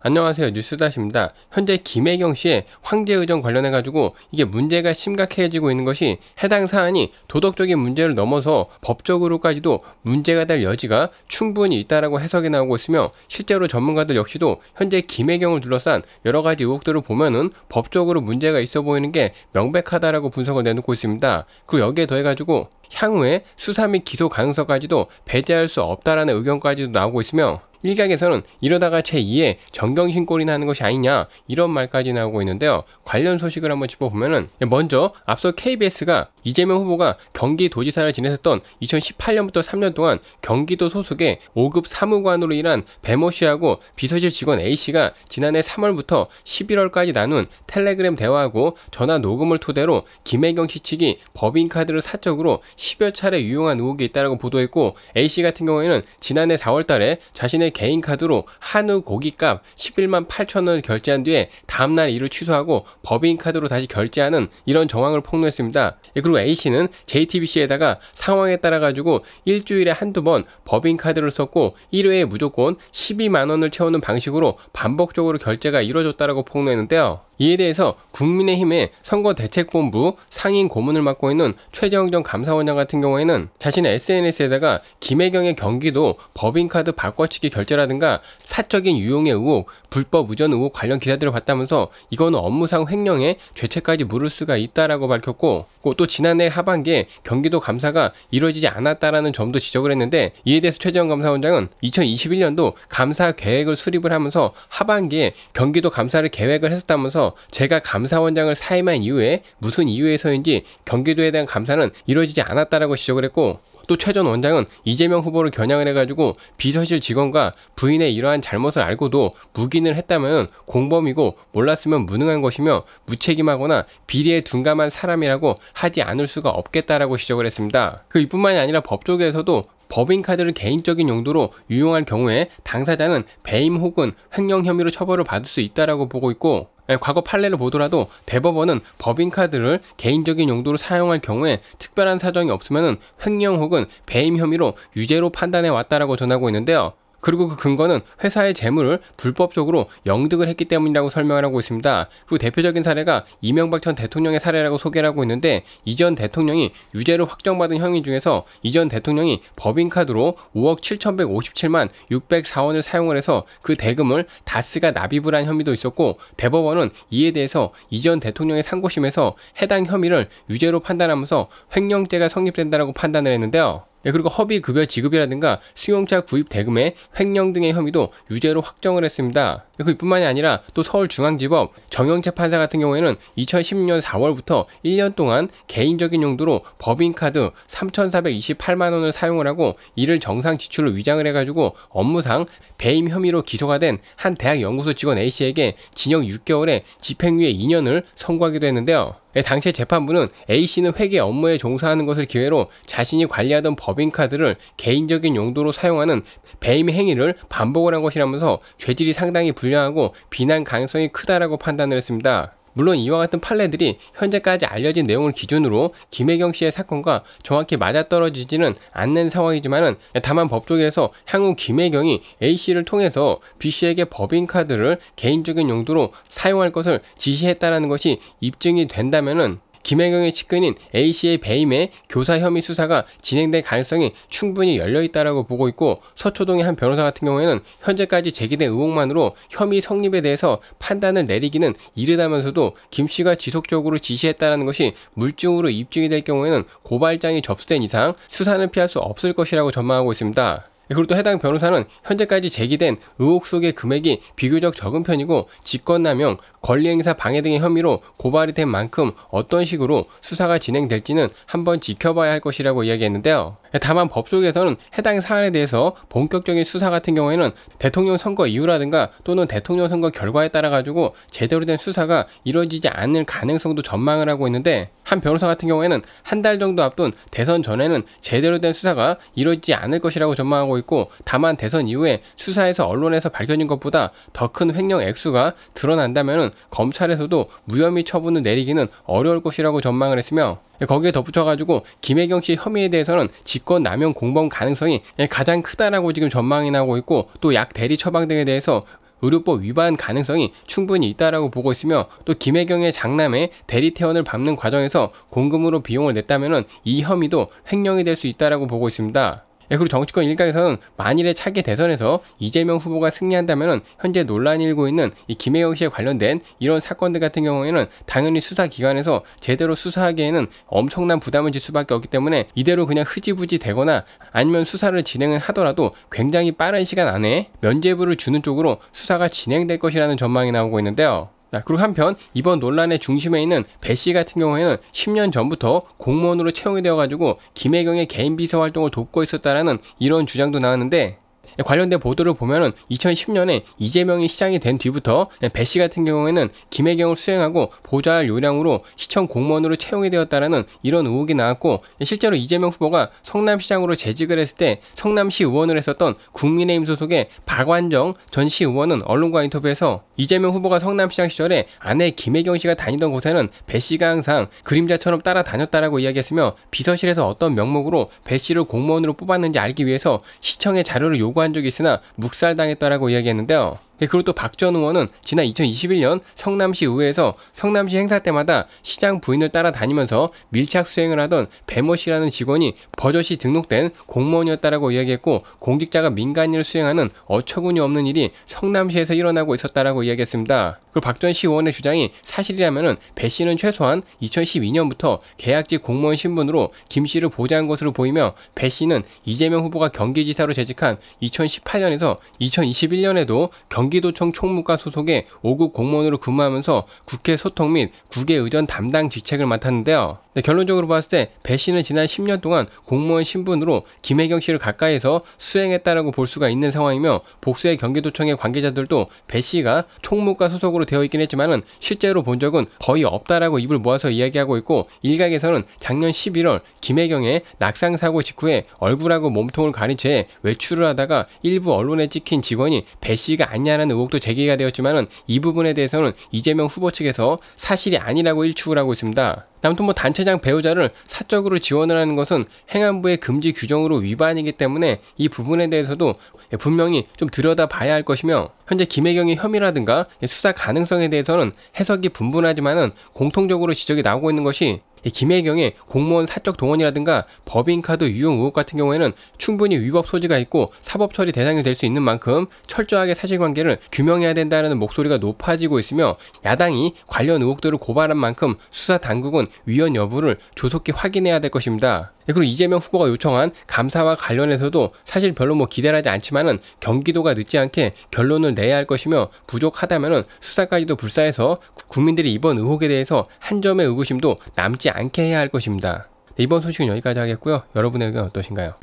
안녕하세요. 뉴스다시입니다. 현재 김혜경 씨의 황제의정 관련해 가지고 이게 문제가 심각해지고 있는 것이 해당 사안이 도덕적인 문제를 넘어서 법적으로까지도 문제가 될 여지가 충분히 있다라고 해석이 나오고 있으며 실제로 전문가들 역시도 현재 김혜경을 둘러싼 여러 가지 의혹들을 보면은 법적으로 문제가 있어 보이는 게 명백하다라고 분석을 내놓고 있습니다. 그리고 여기에 더해 가지고 향후에 수사 및 기소 가능성까지도 배제할 수 없다라는 의견까지도 나오고 있으며 일각에서는 이러다가 제2의 정경신골이 나는 하 것이 아니냐 이런 말까지 나오고 있는데요. 관련 소식을 한번 짚어보면은 먼저 앞서 KBS가 이재명 후보가 경기도지사를 지냈었던 2018년부터 3년 동안 경기도 소속의 5급 사무관으로 일한 배모 씨하고 비서실 직원 A 씨가 지난해 3월부터 11월까지 나눈 텔레그램 대화하고 전화 녹음을 토대로 김혜경 씨 측이 법인카드를 사적으로 10여 차례 유용한 의혹이 있다고 보도했고 A 씨 같은 경우에는 지난해 4월달에 자신의 본인의 개인 카드로 한우 고기값 11만 8천원을 결제한 뒤에 다음날 일을 취소하고 법인 카드로 다시 결제하는 이런 정황을 폭로했습니다. 예, 그리고 A씨는 JTBC에다가 상황에 따라 가지고 일주일에 한두 번 법인 카드를 썼고 1회에 무조건 12만원을 채우는 방식으로 반복적으로 결제가 이루어졌다라고 폭로했는데요. 이에 대해서 국민의힘의 선거대책본부 상인 고문을 맡고 있는 최정형전 감사원장 같은 경우에는 자신의 SNS에다가 김혜경의 경기도 법인카드 바꿔치기 결제라든가 사적인 유용의 의혹, 불법 우전 의혹 관련 기사들을 봤다면서 이건 업무상 횡령에 죄책까지 물을 수가 있다라고 밝혔고 또 지난해 하반기에 경기도 감사가 이루어지지 않았다라는 점도 지적을 했는데 이에 대해서 최재형 감사원장은 2021년도 감사 계획을 수립을 하면서 하반기에 경기도 감사를 계획을 했었다면서 제가 감사원장을 사임한 이후에 무슨 이유에서인지 경기도에 대한 감사는 이루어지지 않았다라고 지적을 했고 또 최 전 원장은 이재명 후보를 겨냥을 해가지고 비서실 직원과 부인의 이러한 잘못을 알고도 묵인을 했다면 공범이고 몰랐으면 무능한 것이며 무책임하거나 비리에 둔감한 사람이라고 하지 않을 수가 없겠다라고 지적을 했습니다. 그 이뿐만이 아니라 법조계에서도 법인카드를 개인적인 용도로 유용할 경우에 당사자는 배임 혹은 횡령 혐의로 처벌을 받을 수 있다라고 보고 있고 예, 과거 판례를 보더라도 대법원은 법인카드를 개인적인 용도로 사용할 경우에 특별한 사정이 없으면 횡령 혹은 배임 혐의로 유죄로 판단해 왔다라고 전하고 있는데요. 그리고 그 근거는 회사의 재물을 불법적으로 영득을 했기 때문이라고 설명을 하고 있습니다. 그 대표적인 사례가 이명박 전 대통령의 사례라고 소개를 하고 있는데 이전 대통령이 유죄로 확정받은 형의 중에서 이전 대통령이 법인카드로 5억 7,157만 604원을 사용을 해서 그 대금을 다스가 납입을 한 혐의도 있었고 대법원은 이에 대해서 이전 대통령의 상고심에서 해당 혐의를 유죄로 판단하면서 횡령죄가 성립된다라고 판단을 했는데요. 네, 그리고 허비 급여 지급이라든가 승용차 구입 대금의 횡령 등의 혐의도 유죄로 확정을 했습니다. 네, 그뿐만이 아니라 또 서울중앙지법 정영재 판사 같은 경우에는 2016년 4월부터 1년 동안 개인적인 용도로 법인카드 3,428만 원을 사용을 하고 이를 정상 지출로 위장을 해가지고 업무상 배임 혐의로 기소가 된 한 대학 연구소 직원 A씨에게 징역 6개월에 집행유예 2년을 선고하기도 했는데요. 예, 당시 재판부는 A씨는 회계 업무에 종사하는 것을 기회로 자신이 관리하던 법인카드를 개인적인 용도로 사용하는 배임 행위를 반복을 한 것이라면서 죄질이 상당히 불량하고 비난 가능성이 크다라고 판단을 했습니다. 물론 이와 같은 판례들이 현재까지 알려진 내용을 기준으로 김혜경 씨의 사건과 정확히 맞아떨어지지는 않는 상황이지만은 다만 법조계에서 향후 김혜경이 A 씨를 통해서 B 씨에게 법인카드를 개인적인 용도로 사용할 것을 지시했다라는 것이 입증이 된다면은 김혜경의 측근인 A씨의 배임에 교사 혐의 수사가 진행될 가능성이 충분히 열려있다라고 보고 있고 서초동의 한 변호사 같은 경우에는 현재까지 제기된 의혹만으로 혐의 성립에 대해서 판단을 내리기는 이르다면서도 김씨가 지속적으로 지시했다는 것이 물증으로 입증이 될 경우에는 고발장이 접수된 이상 수사는 피할 수 없을 것이라고 전망하고 있습니다. 그리고 또 해당 변호사는 현재까지 제기된 의혹 속의 금액이 비교적 적은 편이고 직권남용, 권리행사 방해 등의 혐의로 고발이 된 만큼 어떤 식으로 수사가 진행될지는 한번 지켜봐야 할 것이라고 이야기했는데요. 다만 법 속에서는 해당 사안에 대해서 본격적인 수사 같은 경우에는 대통령 선거 이후라든가 또는 대통령 선거 결과에 따라 가지고 제대로 된 수사가 이루어지지 않을 가능성도 전망을 하고 있는데 한 변호사 같은 경우에는 한 달 정도 앞둔 대선 전에는 제대로 된 수사가 이루어지지 않을 것이라고 전망하고 있고 다만 대선 이후에 수사에서 언론에서 밝혀진 것보다 더 큰 횡령 액수가 드러난다면 보면 검찰에서도 무혐의 처분을 내리기는 어려울 것이라고 전망을 했으며 예, 거기에 덧붙여가지고 김혜경 씨 혐의에 대해서는 직권 남용 공범 가능성이 예, 가장 크다라고 지금 전망이 나오고 있고 또 약 대리 처방 등에 대해서 의료법 위반 가능성이 충분히 있다라고 보고 있으며 또 김혜경의 장남의 대리 퇴원을 밟는 과정에서 공금으로 비용을 냈다면이 혐의도 횡령이 될 수 있다라고 보고 있습니다. 예, 그리고 정치권 일각에서는 만일에 차기 대선에서 이재명 후보가 승리한다면 현재 논란이 일고 있는 이 김혜영 씨에 관련된 이런 사건들 같은 경우에는 당연히 수사기관에서 제대로 수사하기에는 엄청난 부담을 질 수밖에 없기 때문에 이대로 그냥 흐지부지 되거나 아니면 수사를 진행을 하더라도 굉장히 빠른 시간 안에 면죄부를 주는 쪽으로 수사가 진행될 것이라는 전망이 나오고 있는데요. 그리고 한편 이번 논란의 중심에 있는 배씨 같은 경우에는 10년 전부터 공무원으로 채용이 되어가지고 김혜경의 개인 비서 활동을 돕고 있었다라는 이런 주장도 나왔는데 관련된 보도를 보면은 2010년에 이재명이 시장이 된 뒤부터 배씨 같은 경우에는 김혜경을 수행하고 보좌할 요량으로 시청 공무원으로 채용이 되었다라는 이런 의혹이 나왔고 실제로 이재명 후보가 성남시장으로 재직을 했을 때 성남시 의원을 했었던 국민의힘 소속의 박완정 전시 의원은 언론과 인터뷰에서 이재명 후보가 성남시장 시절에 아내 김혜경 씨가 다니던 곳에는 배 씨가 항상 그림자처럼 따라다녔다라고 이야기했으며 비서실에서 어떤 명목으로 배 씨를 공무원으로 뽑았는지 알기 위해서 시청의 자료를 요구한 만족이으나 묵살당했다라고 이야기했는데요. 예, 그리고 또 박 전 의원은 지난 2021년 성남시 의회에서 성남시 행사 때마다 시장 부인을 따라다니면서 밀착 수행을 하던 배모 씨라는 직원이 버젓이 등록된 공무원이었다라고 이야기했고 공직자가 민간인을 수행하는 어처구니 없는 일이 성남시에서 일어나고 있었다라고 이야기했습니다. 그리고 박전 시 의원의 주장이 사실이라면배 씨는 최소한 2012년부터 계약직 공무원 신분으로 김 씨를 보좌한 것으로 보이며 배 씨는 이재명 후보가 경기지사로 재직한 2018년에서 2021년에도 경기 경기도청 총무과 소속의 5급 공무원으로 근무하면서 국회 소통 및 국외 의전 담당 직책을 맡았는데요. 네, 결론적으로 봤을 때배 씨는 지난 10년 동안 공무원 신분으로 김혜경 씨를 가까이서 수행했다라고 볼 수가 있는 상황이며 복수의 경기도청의 관계자들도 배 씨가 총무과 소속으로 되어 있긴 했지만은 실제로 본 적은 거의 없다라고 입을 모아서 이야기하고 있고 일각에서는 작년 11월 김혜경의 낙상 사고 직후에 얼굴하고 몸통을 가린 채 외출을 하다가 일부 언론에 찍힌 직원이 배 씨가 아니냐라는 의혹도 제기가 되었지만은 이 부분에 대해서는 이재명 후보 측에서 사실이 아니라고 일축을 하고 있습니다. 아무튼 뭐 단체 서울 배우자를 사적으로 지원을 하는 것은 행안부의 금지 규정으로 위반이기 때문에 이 부분에 대해서도 분명히 좀 들여다봐야 할 것이며 현재 김혜경의 혐의라든가 수사 가능성에 대해서는 해석이 분분하지만은 공통적으로 지적이 나오고 있는 것이 김혜경의 공무원 사적 동원이라든가 법인카드 유용 의혹 같은 경우에는 충분히 위법 소지가 있고 사법처리 대상이 될 수 있는 만큼 철저하게 사실관계를 규명해야 된다는 목소리가 높아지고 있으며 야당이 관련 의혹들을 고발한 만큼 수사 당국은 위헌 여부를 조속히 확인해야 될 것입니다. 예, 그리고 이재명 후보가 요청한 감사와 관련해서도 사실 별로 뭐 기대하지 않지만은 경기도가 늦지 않게 결론을 내야 할 것이며 부족하다면은 수사까지도 불사해서 국민들이 이번 의혹에 대해서 한 점의 의구심도 남지 않게 해야 할 것입니다. 네, 이번 소식은 여기까지 하겠고요. 여러분의 의견 어떠신가요?